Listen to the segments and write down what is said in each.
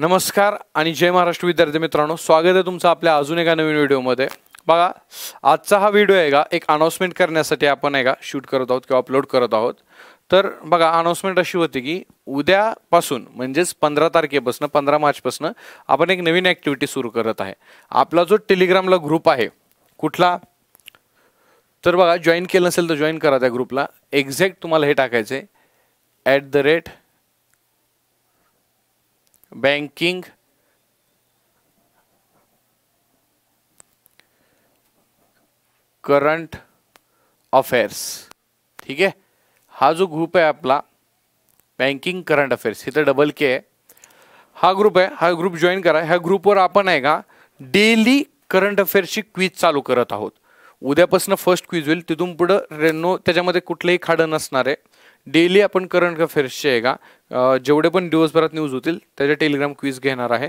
नमस्कार आणि जय महाराष्ट्र विद्यार्थी मित्रांनो स्वागत आहे तुमचं आपल्या अजून एका नवीन व्हिडिओमध्ये बघा आजचा हा व्हिडिओ आहे का एक अनाऊन्समेंट करण्यासाठी आपण आहे का शूट करत आहोत किंवा अपलोड करत आहोत तर बघा अनाऊन्समेंट अशी होती की उद्यापासून म्हणजेच पंधरा तारखेपासून पंधरा मार्चपासून आपण एक नवीन ॲक्टिव्हिटी सुरू करत आहे आपला जो टेलिग्रामला ग्रुप आहे कुठला तर बघा जॉईन केलं नसेल तर जॉईन करा त्या ग्रुपला एक्झॅक्ट तुम्हाला हे टाकायचं आहे at the rate banking current affairs ठीक आहे हा जो ग्रुप आहे आपला बँकिंग करंट अफेअर्स इथं डबल के आहे हा ग्रुप आहे हा ग्रुप जॉईन करा ह्या ग्रुपवर आपण आहे का डेली करंट अफेअर्सची क्विज चालू करत आहोत उद्यापासून फर्स्ट क्विज होईल तिथून पुढं रेनो त्याच्यामध्ये कुठलंही खाडं नसणार आहे डेली आपण करंट अफेअर्सचे आहे का जेवढे पण दिवसभरात न्यूज होतील त्याचे टेलिग्राम क्विज घेणार आहे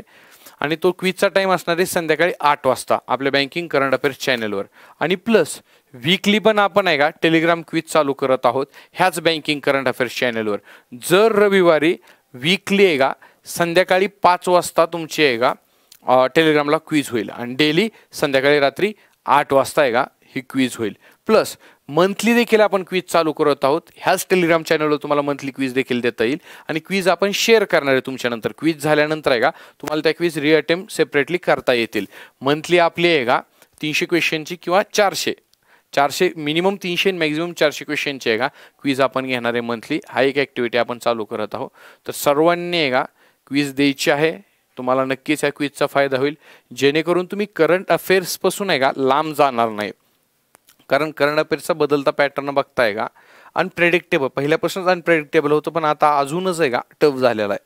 आणि तो क्विजचा टाईम असणार आहे संध्याकाळी आठ वाजता आपल्या बँकिंग करंट अफेअर्स चॅनेलवर आणि प्लस वीकली पण आपण आहे का टेलिग्राम क्विज चालू करत आहोत ह्याच बँकिंग करंट अफेअर्स चॅनेलवर जर रविवारी वीकली आहे का संध्याकाळी पाच वाजता तुमची आहे का टेलिग्रामला क्विज होईल आणि डेली संध्याकाळी रात्री आठ वाजता आहे का ही क्विज होईल प्लस मंथली देखील आपण क्विज चालू करत आहोत ह्याच टेलिग्राम चॅनलवर तुम्हाला मंथली क्विज देखील देता येईल आणि क्विज आपण शेअर करणार आहे तुमच्यानंतर क्विज झाल्यानंतर आहे का तुम्हाला त्या क्विज रिअटेम्प्ट सेपरेटली करता येतील मंथली आपली आहे का तीनशे क्वेश्चनची किंवा चारशे चारशे मिनिमम तीनशे मॅक्झिमम चारशे क्वेश्चनची आहे का क्विज आपण घेणार आहे मंथली हा एक ॲक्टिव्हिटी आपण चालू करत आहोत तर सर्वांनी आहे का क्विज द्यायची आहे तुम्हाला नक्कीच या क्विजचा फायदा होईल जेणेकरून तुम्ही करंट अफेअर्सपासून आहे का लांब जाणार नाही कारण कर्णपेरचा बदलता पॅटर्न बघताय का अनप्रेडिक्टेबल पहिल्यापासूनच अनप्रेडिक्टेबल होतं पण आता अजूनच आहे का टफ झालेला आहे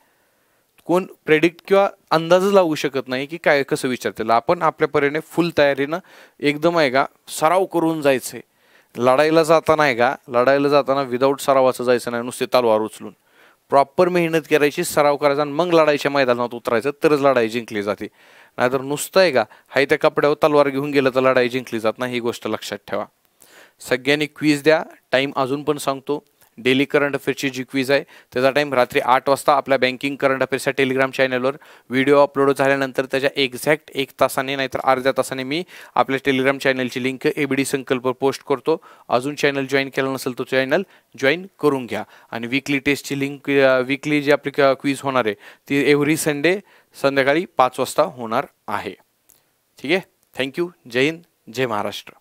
कोण प्रेडिक्ट किंवा अंदाज लावू शकत नाही की काय कसं विचारतील आपण आपल्या परीने फुल तयारीनं एकदम आहे का सराव करून जायचं लढायला लढाईला जाताना आहे का लढायला जाताना विदाऊट सरावाचं जायचं नाही नुसते तलवार उचलून प्रॉपर मेहनत करायची सराव करायचा आणि मग लढाईच्या मैदानात उतरायचं तरच लढाई जिंकली जाते नाहीतर नुसतं आहे का हाय त्या कपड्यावर तलवार घेऊन गेलं तर लढाई जिंकली जात नाही ही गोष्ट लक्षात ठेवा सगळ्यांनी क्वीज द्या टाईम अजून पण सांगतो डेली करंट अफेअर्सची जी क्वीज आहे त्याचा टाईम रात्री आठ वाजता आपल्या बँकिंग करंट अफेअर्सच्या टेलिग्राम चॅनलवर व्हिडिओ अपलोड झाल्यानंतर त्याच्या एक्झॅक्ट एक तासाने नाहीतर अर्ध्या तासाने मी आपल्या टेलिग्राम चॅनलची लिंक एबीडी संकल्प पोस्ट करतो अजून चॅनल जॉईन केलं नसेल तो चॅनल जॉईन करून घ्या आणि वीकली टेस्टची लिंक वीकली जी आपली क्वीज होणार आहे ती एव्हरी संडे संध्याकाळी पाच वाजता होणार आहे ठीक आहे थँक्यू जय हिंद जय महाराष्ट्र